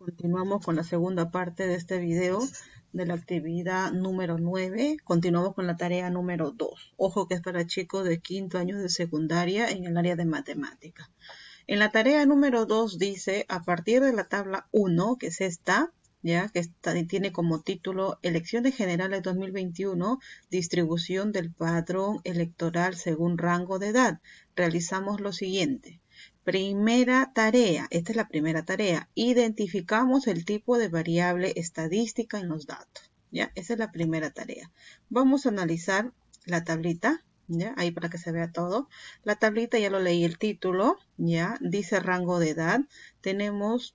Continuamos con la segunda parte de este video de la actividad número 9. Continuamos con la tarea número 2. Ojo que es para chicos de quinto año de secundaria en el área de matemática. En la tarea número 2 dice, a partir de la tabla 1, que es esta, ya que tiene como título Elecciones Generales 2021, distribución del padrón electoral según rango de edad, realizamos lo siguiente. Primera tarea, esta es la primera tarea, identificamos el tipo de variable estadística en los datos. ¿ya? Esa es la primera tarea. Vamos a analizar la tablita, ¿ya? ahí para que se vea todo. La tablita ya lo leí el título, ya dice rango de edad. Tenemos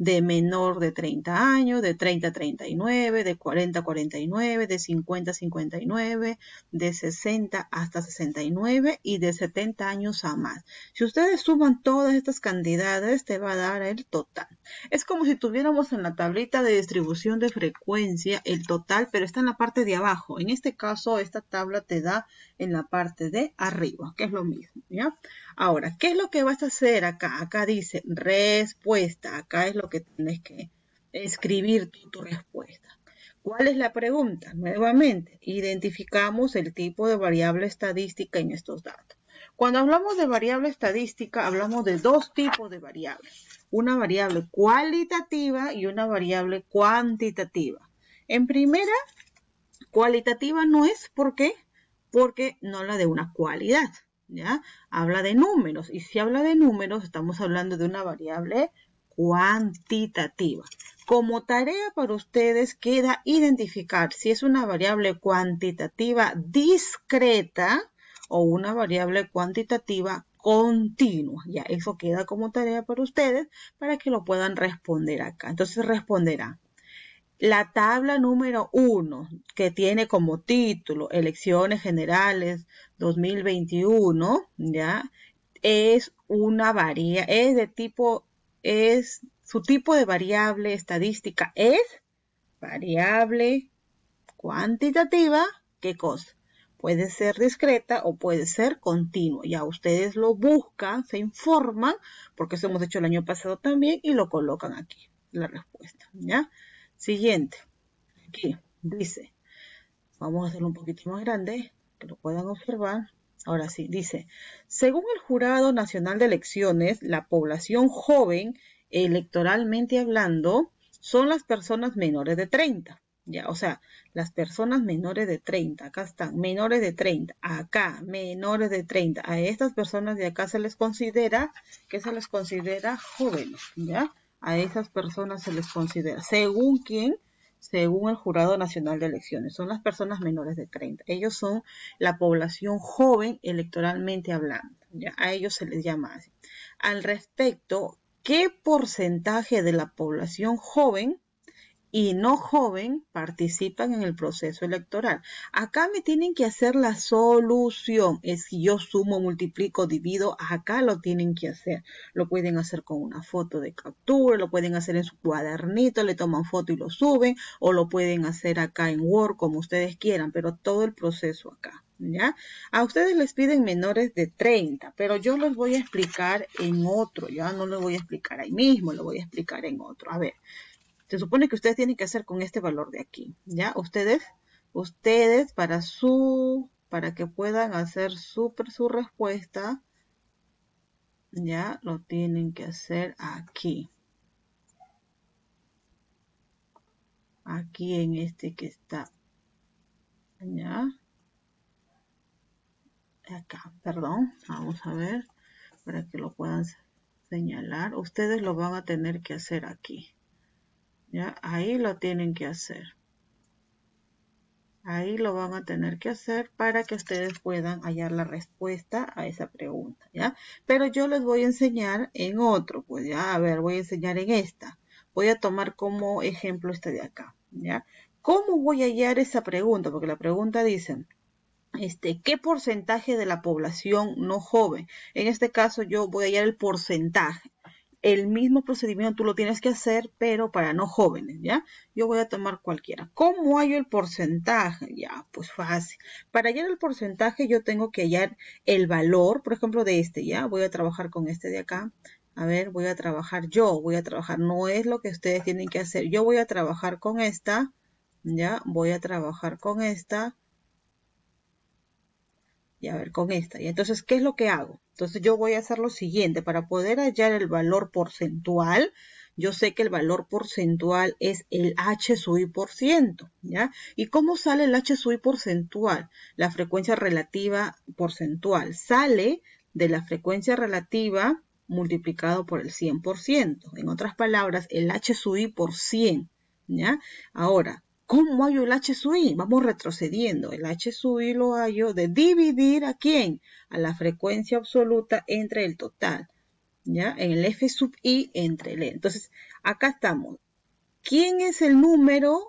de menor de 30 años, de 30 a 39, de 40 a 49, de 50 a 59, de 60 hasta 69 y de 70 años a más. Si ustedes suman todas estas cantidades, te va a dar el total. Es como si tuviéramos en la tablita de distribución de frecuencia el total, pero está en la parte de abajo. En este caso, esta tabla te da en la parte de arriba, que es lo mismo, ¿ya? Ahora, ¿qué es lo que vas a hacer acá? Acá dice respuesta. Acá es lo que tienes que escribir tu, respuesta. ¿Cuál es la pregunta? Nuevamente, identificamos el tipo de variable estadística en estos datos. Cuando hablamos de variable estadística, hablamos de dos tipos de variables. Una variable cualitativa y una variable cuantitativa. En primera, cualitativa no es. ¿Por qué? Porque no la de una cualidad. Habla de números y si habla de números estamos hablando de una variable cuantitativa. Como tarea para ustedes queda identificar si es una variable cuantitativa discreta o una variable cuantitativa continua. Ya, eso queda como tarea para ustedes para que lo puedan responder acá. Entonces responderán. La tabla número uno, que tiene como título Elecciones Generales 2021, ¿ya? Es una variable, es de tipo, es, su tipo de variable estadística es variable cuantitativa, ¿qué cosa? Puede ser discreta o puede ser continua. Ya ustedes lo buscan, se informan, porque eso hemos hecho el año pasado también, y lo colocan aquí, la respuesta, ¿ya? Siguiente. Aquí dice, vamos a hacerlo un poquito más grande, que lo puedan observar. Ahora sí, dice, según el Jurado Nacional de Elecciones, la población joven, electoralmente hablando, son las personas menores de 30. Ya, o sea, las personas menores de 30, acá están, menores de 30, acá, menores de 30, a estas personas de acá se les considera, que se les considera jóvenes, ¿ya? a esas personas se les considera, según quién, según el Jurado Nacional de Elecciones, son las personas menores de 30. Ellos son la población joven electoralmente hablando. A ellos se les llama así. Al respecto, ¿qué porcentaje de la población joven y no joven participan en el proceso electoral. Acá me tienen que hacer la solución. Es si yo sumo, multiplico, divido, acá lo tienen que hacer. Lo pueden hacer con una foto de captura, lo pueden hacer en su cuadernito, le toman foto y lo suben, o lo pueden hacer acá en Word, como ustedes quieran, pero todo el proceso acá. ¿Ya? A ustedes les piden menores de 30, pero yo los voy a explicar en otro, ya no los voy a explicar ahí mismo, lo voy a explicar en otro. A ver, se supone que ustedes tienen que hacer con este valor de aquí, ¿ya? Ustedes, ustedes para su, para que puedan hacer su, su respuesta, ya lo tienen que hacer aquí. Aquí en este que está, ya. Acá, perdón, vamos a ver para que lo puedan señalar. Ustedes lo van a tener que hacer aquí. Ahí lo tienen que hacer. Ahí lo van a tener que hacer para que ustedes puedan hallar la respuesta a esa pregunta, ¿ya? Pero yo les voy a enseñar en otro, pues ya, a ver, voy a enseñar en esta. Voy a tomar como ejemplo este de acá, ¿Cómo voy a hallar esa pregunta? Porque la pregunta dice, este, ¿qué porcentaje de la población no joven? En este caso yo voy a hallar el porcentaje, el mismo procedimiento tú lo tienes que hacer, pero para no jóvenes, ¿ya? Yo voy a tomar cualquiera. ¿Cómo hallo el porcentaje? Ya, pues fácil. Para hallar el porcentaje yo tengo que hallar el valor, por ejemplo, de este, ¿ya? Voy a trabajar con este de acá. A ver, voy a trabajar yo, voy a trabajar, no es lo que ustedes tienen que hacer. Yo voy a trabajar con esta, ¿ya? Voy a trabajar con esta, y a ver con esta. Y entonces, ¿qué es lo que hago? Entonces yo voy a hacer lo siguiente, para poder hallar el valor porcentual, yo sé que el valor porcentual es el H sub i por ciento, ¿ya? ¿Y cómo sale el H sub i porcentual? La frecuencia relativa porcentual sale de la frecuencia relativa multiplicado por el 100%. En otras palabras, el H sub i por 100, ¿ya? Ahora, ¿Cómo hallo el H i? Vamos retrocediendo. El H sub i lo hallo de dividir a quién? A la frecuencia absoluta entre el total. ¿Ya? En El F sub I entre el e. Entonces, acá estamos. ¿Quién es el número?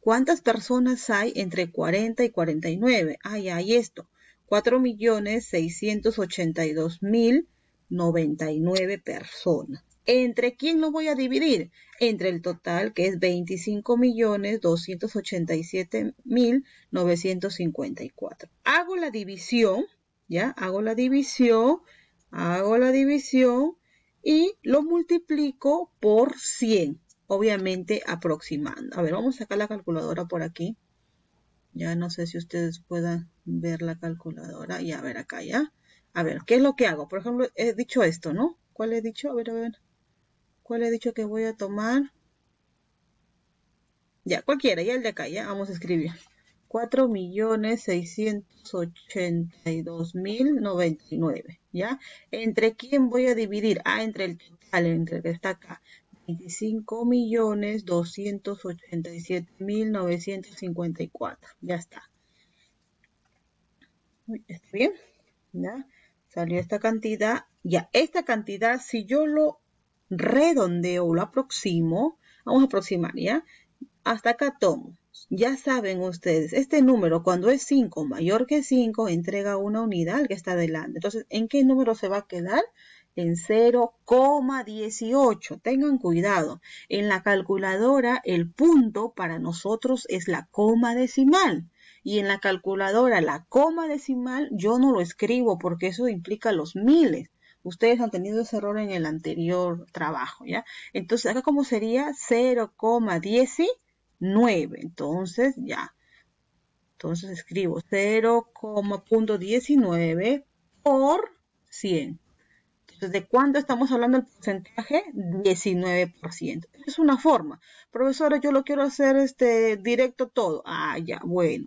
¿Cuántas personas hay entre 40 y 49? Ah, ya hay esto. 4.682.099 personas. ¿Entre quién lo voy a dividir? Entre el total, que es 25.287.954. Hago la división, ¿ya? Hago la división, hago la división y lo multiplico por 100. Obviamente aproximando. A ver, vamos a sacar la calculadora por aquí. Ya no sé si ustedes puedan ver la calculadora. Y a ver acá, ya. A ver, ¿qué es lo que hago? Por ejemplo, he dicho esto, ¿no? ¿Cuál he dicho? A ver, a ver. ¿Cuál he dicho que voy a tomar? Ya, cualquiera, ya el de acá, ya vamos a escribir. 4.682.099, ¿ya? ¿Entre quién voy a dividir? Ah, entre el total, entre el que está acá. 25.287.954, ya está. ¿Está bien? ¿Ya? Salió esta cantidad. Ya, esta cantidad, si yo lo redondeo, lo aproximo, vamos a aproximar, ¿ya? Hasta acá tomo. Ya saben ustedes, este número cuando es 5 mayor que 5 entrega una unidad al que está adelante. Entonces, ¿en qué número se va a quedar? en 0,18. Tengan cuidado. En la calculadora el punto para nosotros es la coma decimal. Y en la calculadora la coma decimal yo no lo escribo porque eso implica los miles ustedes han tenido ese error en el anterior trabajo, ¿ya? Entonces, acá como sería 0,19, entonces ya. Entonces escribo 0,19 por 100. Entonces, ¿de cuándo estamos hablando el porcentaje? 19%. Es una forma. Profesora, yo lo quiero hacer este, directo todo. Ah, ya, bueno.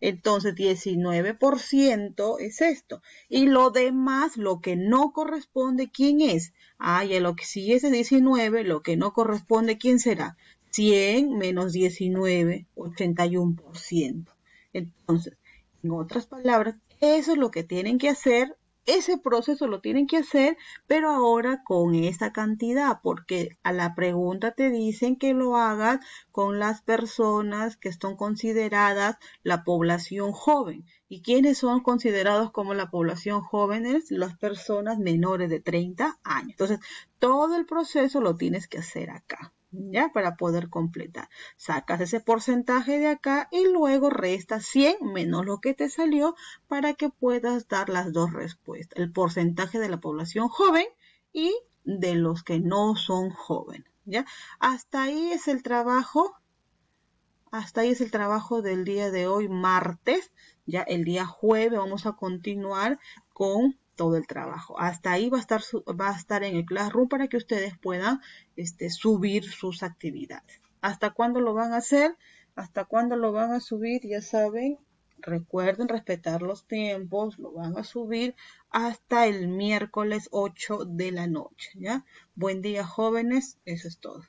Entonces 19% es esto. Y lo demás, lo que no corresponde, ¿quién es? Ah, y lo que si es 19, lo que no corresponde, ¿quién será? 100 menos 19, 81%. Entonces, en otras palabras, eso es lo que tienen que hacer ese proceso lo tienen que hacer, pero ahora con esta cantidad, porque a la pregunta te dicen que lo hagas con las personas que son consideradas la población joven. ¿Y quiénes son considerados como la población jóvenes? Las personas menores de 30 años. Entonces, todo el proceso lo tienes que hacer acá. ¿ya? Para poder completar. Sacas ese porcentaje de acá y luego restas 100 menos lo que te salió para que puedas dar las dos respuestas. El porcentaje de la población joven y de los que no son jóvenes, ¿ya? Hasta ahí es el trabajo. Hasta ahí es el trabajo del día de hoy, martes. Ya el día jueves vamos a continuar con todo el trabajo. Hasta ahí va a estar, va a estar en el Classroom para que ustedes puedan este, subir sus actividades. ¿Hasta cuándo lo van a hacer? ¿Hasta cuándo lo van a subir? Ya saben, recuerden respetar los tiempos, lo van a subir hasta el miércoles 8 de la noche. ¿ya? Buen día jóvenes, eso es todo.